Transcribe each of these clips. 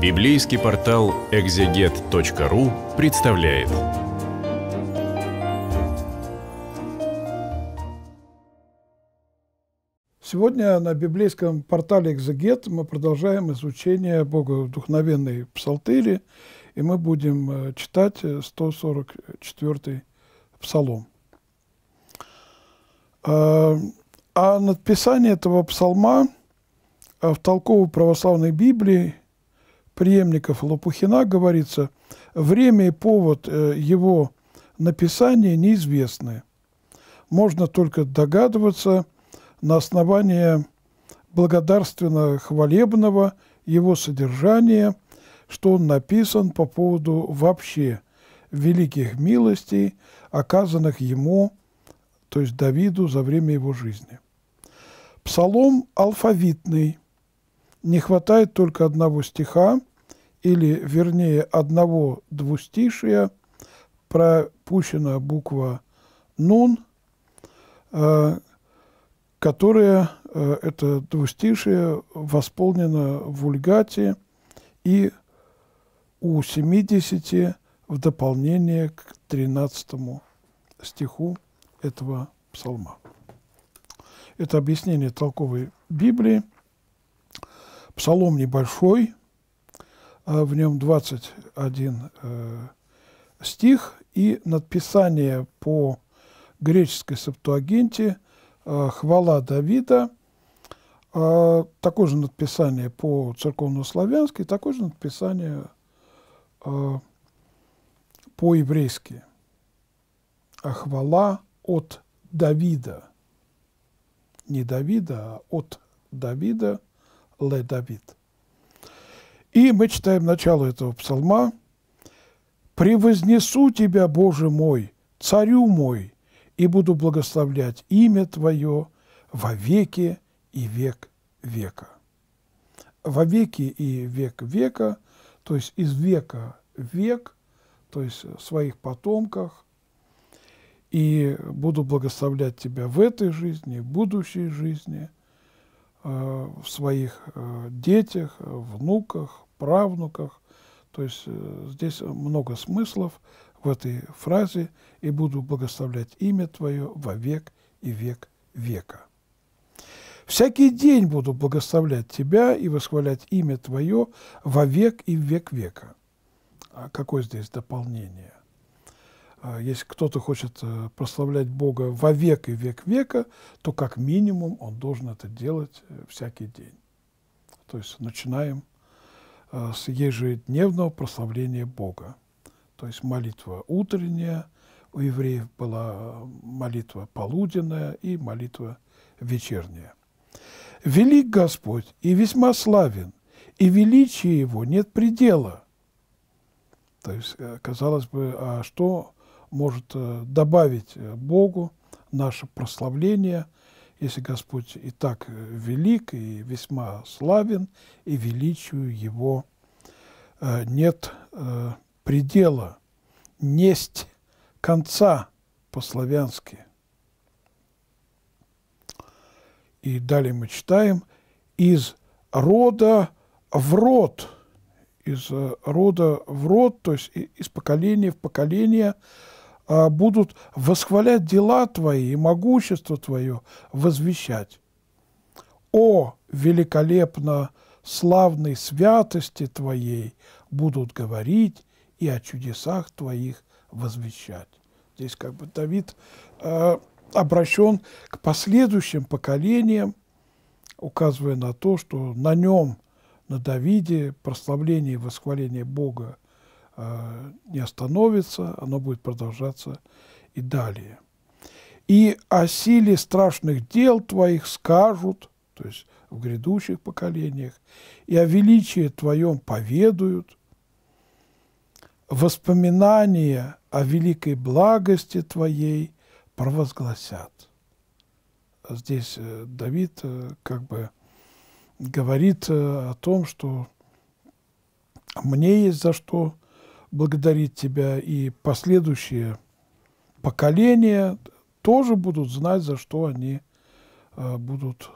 Библейский портал экзегет.ру представляет. Сегодня на библейском портале «Экзегет» мы продолжаем изучение Богодухновенной Псалтыри, и мы будем э, читать 144-й э, Псалом. Э, а надписание этого псалма в толковой православной Библии преемников Лопухина говорится, время и повод э, его написания неизвестны. Можно только догадываться на основании благодарственно-хвалебного его содержания, что он написан по поводу вообще великих милостей, оказанных ему, то есть Давиду, за время его жизни. Псалом алфавитный. Не хватает только одного стиха, или, вернее, одного двустишия, пропущена буква «нун», э, которая, э, это двустишие, восполнена в Вульгате и у 70 в дополнение к 13 стиху этого псалма. Это объяснение толковой Библии. Псалом небольшой – а в нем 21 э, стих, и надписание по греческой септуагинте э, «Хвала Давида», э, такое же надписание по церковнославянски, такое же надписание по-еврейски. «А «Хвала от Давида». Не Давида, а от Давида, ле Давид. И мы читаем начало этого псалма. «Превознесу Тебя, Боже мой, Царю мой, и буду благословлять имя Твое во веки и век века». Во веки и век века, то есть из века в век, то есть в своих потомках, и буду благословлять Тебя в этой жизни, в будущей жизни – Э, в своих э, детях, э, внуках, правнуках. То есть здесь много смыслов в этой фразе «И буду благословлять имя Твое во век и век века». «Всякий день буду благословлять Тебя и восхвалять имя Твое во век и век века». А какое здесь дополнение? А если кто-то хочет э, прославлять Бога во век и век века, то как минимум он должен это делать э, всякий день. То есть начинаем э, с ежедневного прославления Бога. То есть молитва утренняя, у евреев была молитва полуденная и молитва вечерняя. «Велик Господь и весьма славен, и величие Его нет предела». То есть, казалось бы, а что может э, добавить э, Богу наше прославление, если Господь и так э, велик, и весьма славен, и величию Его нет предела, несть конца по-славянски. И далее мы читаем «из рода в род», из рода в род, то есть из поколения в поколение – а, будут восхвалять дела Твои и могущество Твое возвещать. О, великолепно славной святости Твоей будут говорить и о чудесах Твоих возвещать. Здесь как бы Давид э, обращен к последующим поколениям, указывая на то, что на нем, на Давиде, прославление и восхваление Бога – Э, не остановится, оно будет продолжаться и далее. «И о силе страшных дел твоих скажут», то есть в грядущих поколениях, «и о величии твоем поведают». Воспоминания о великой благости твоей провозгласят. Здесь э, Давид э, как бы говорит о том, что мне есть за что благодарить Тебя, и последующие поколения тоже будут знать, за что они э, будут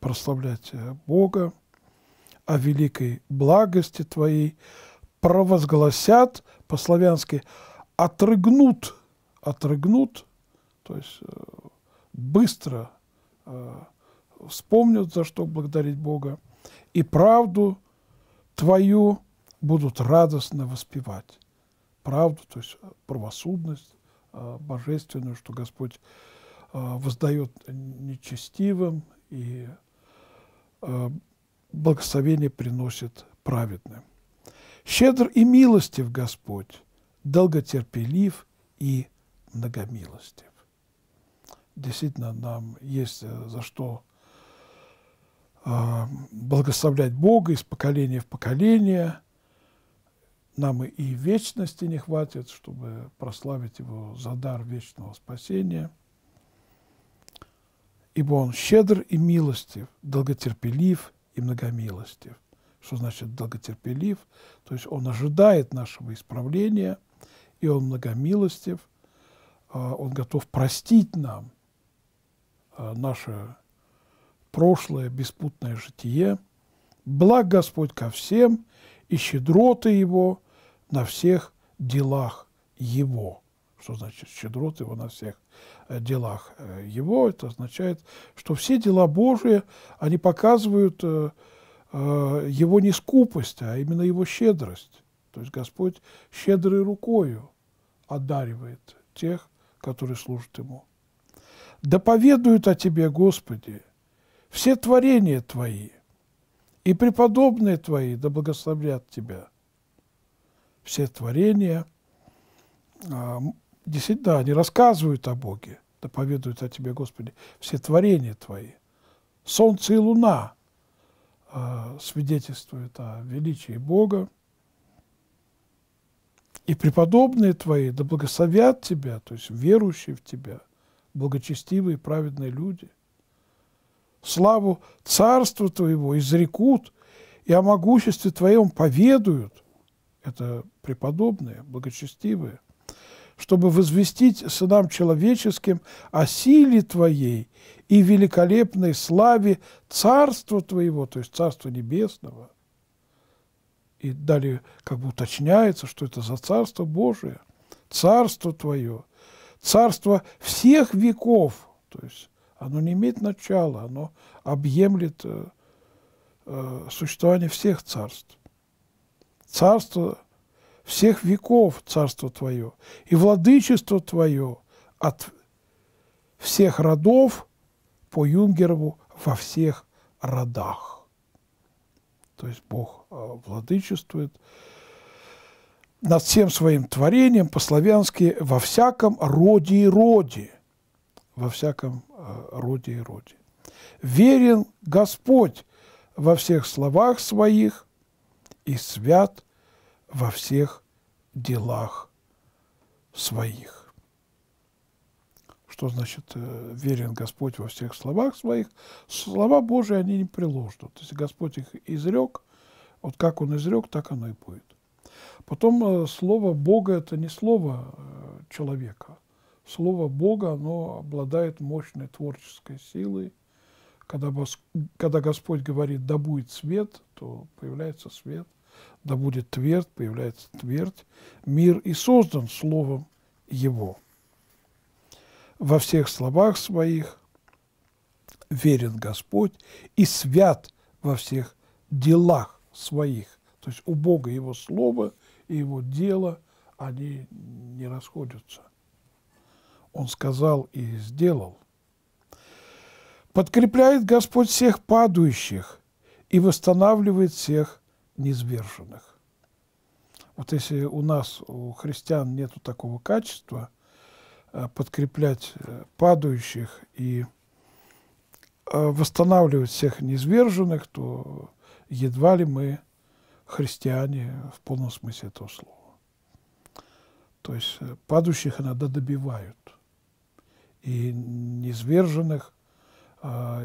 прославлять э, Бога, о великой благости Твоей, провозгласят по-славянски, отрыгнут, отрыгнут, то есть э, быстро вспомнят, за что благодарить Бога, и правду Твою, будут радостно воспевать правду, то есть э, правосудность э, божественную, что Господь э, воздает нечестивым и благословение приносит праведным. Щедр и милостив Господь, долготерпелив и многомилостив. Действительно, нам есть за что благословлять Бога из поколения в поколение – нам и вечности не хватит, чтобы прославить Его за дар вечного спасения. Ибо Он щедр и милостив, долготерпелив и многомилостив. Что значит долготерпелив? То есть Он ожидает нашего исправления, и Он многомилостив, а, Он готов простить нам а, наше прошлое беспутное житие. Благ Господь ко всем, и щедроты Его – на всех делах его. Что значит щедрот его на всех э, делах э, его? Это означает, что все дела Божии, они показывают э, его не скупость, а именно его щедрость. То есть Господь щедрой рукою одаривает тех, которые служат Ему. «Доповедуют о Тебе, Господи, все творения Твои, и преподобные Твои да благословлят Тебя» все творения, а, действительно, они рассказывают о Боге, доповедуют о Тебе, Господи, все творения Твои. Солнце и луна а, свидетельствуют о величии Бога. И преподобные Твои да благословят Тебя, то есть верующие в Тебя, благочестивые и праведные люди. Славу Царства Твоего изрекут, и о могуществе Твоем поведают – это преподобные, благочестивые, чтобы возвестить сынам человеческим о силе Твоей и великолепной славе Царства Твоего, то есть Царства Небесного. И далее как бы уточняется, что это за Царство Божие, Царство Твое, Царство всех веков, то есть оно не имеет начала, оно объемлет э, э существование всех царств царство всех веков царство Твое, и владычество Твое от всех родов по Юнгерову во всех родах. То есть Бог э, владычествует над всем своим творением, по-славянски, во всяком роде и роде. Во всяком э, роде и роде. Верен Господь во всех словах своих – и свят во всех делах своих. Что значит э, «верен Господь во всех словах своих»? Слова Божии, они не приложены. То есть Господь их изрек, вот как Он изрек, так оно и будет. Потом э, слово Бога – это не слово э, человека. Слово Бога, оно обладает мощной творческой силой. Когда, когда Господь говорит «да будет свет», то появляется свет – да будет тверд появляется твердь, мир и создан словом его. Во всех словах своих верен Господь и свят во всех делах своих. То есть у Бога его слово и его дело, они не расходятся. Он сказал и сделал. Подкрепляет Господь всех падающих и восстанавливает всех неизверженных. Вот если у нас, у христиан, нет такого качества э, подкреплять э, падающих и э, восстанавливать всех неизверженных, то едва ли мы христиане в полном смысле этого слова. То есть падающих иногда добивают, и неизверженных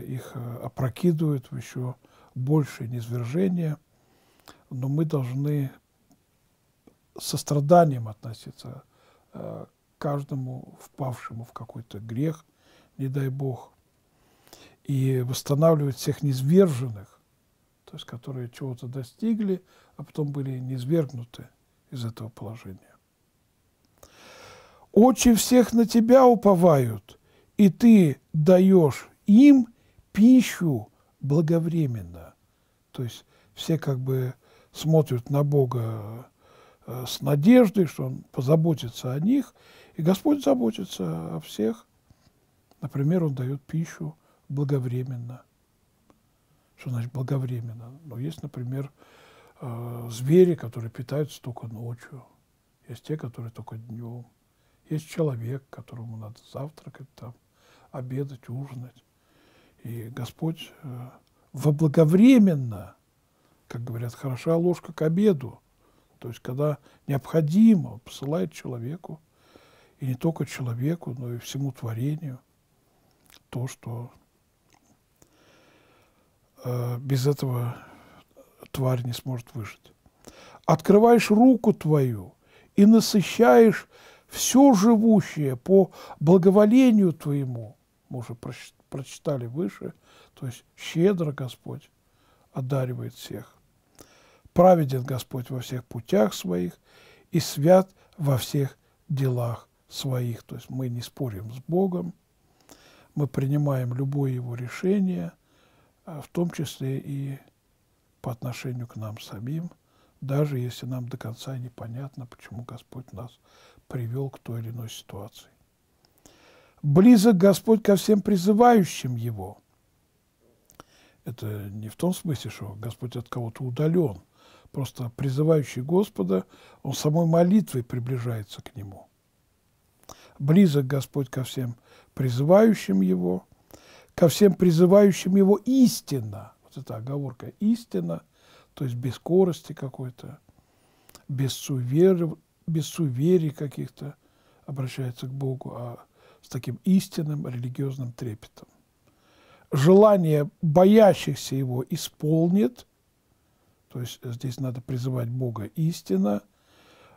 их опрокидывают в еще большее низвержение – но мы должны со страданием относиться э, к каждому впавшему в какой-то грех, не дай Бог, и восстанавливать всех низверженных, то есть которые чего-то достигли, а потом были низвергнуты из этого положения. «Очи всех на тебя уповают, и ты даешь им пищу благовременно». То есть все как бы смотрят на Бога э, с надеждой, что Он позаботится о них, и Господь заботится о всех. Например, Он дает пищу благовременно. Что значит благовременно? Но ну, есть, например, э, звери, которые питаются только ночью, есть те, которые только днем, есть человек, которому надо завтракать, там, обедать, ужинать. И Господь э, во благовременно – как говорят, хороша ложка к обеду. То есть, когда необходимо, посылает человеку, и не только человеку, но и всему творению, то, что э, без этого тварь не сможет выжить. Открываешь руку твою и насыщаешь все живущее по благоволению твоему. Мы уже прочитали выше, то есть щедро Господь одаривает всех. Праведен Господь во всех путях своих и свят во всех делах своих. То есть мы не спорим с Богом, мы принимаем любое его решение, а в том числе и по отношению к нам самим, даже если нам до конца непонятно, почему Господь нас привел к той или иной ситуации. Близок Господь ко всем призывающим Его. Это не в том смысле, что Господь от кого-то удален – просто призывающий Господа, он самой молитвой приближается к Нему. Близок Господь ко всем призывающим Его, ко всем призывающим Его истина. Вот эта оговорка «истина», то есть без скорости какой-то, без суверия, без суверий каких-то обращается к Богу, а с таким истинным религиозным трепетом. Желание боящихся его исполнит – то есть здесь надо призывать Бога истина,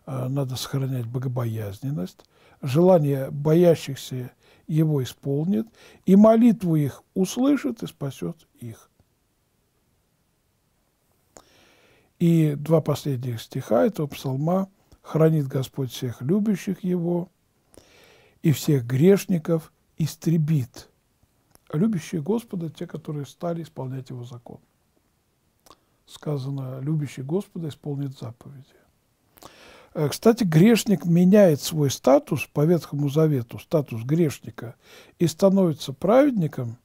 э, надо сохранять богобоязненность, желание боящихся его исполнит, и молитву их услышит и спасет их. И два последних стиха этого псалма «Хранит Господь всех любящих Его и всех грешников истребит». Любящие Господа – те, которые стали исполнять Его закон сказано, любящий Господа исполнит заповеди. Э, кстати, грешник меняет свой статус по Ветхому Завету, статус грешника, и становится праведником,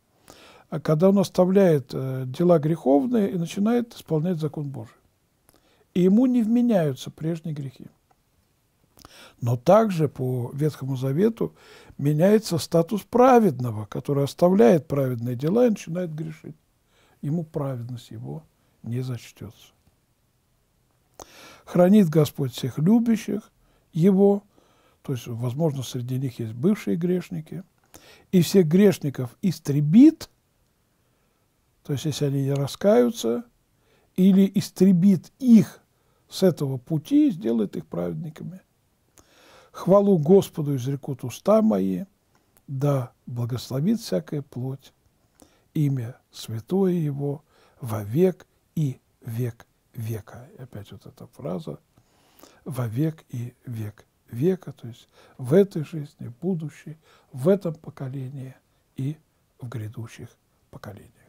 а когда он оставляет э, дела греховные и начинает исполнять закон Божий. И ему не вменяются прежние грехи. Но также по Ветхому Завету меняется статус праведного, который оставляет праведные дела и начинает грешить. Ему праведность его не зачтется. Хранит Господь всех любящих Его, то есть, возможно, среди них есть бывшие грешники, и всех грешников истребит, то есть, если они не раскаются, или истребит их с этого пути и сделает их праведниками. Хвалу Господу изрекут уста мои, да благословит всякая плоть, имя святое Его во век и век века. И опять вот эта фраза во век и век века, то есть в этой жизни, в будущей, в этом поколении и в грядущих поколениях.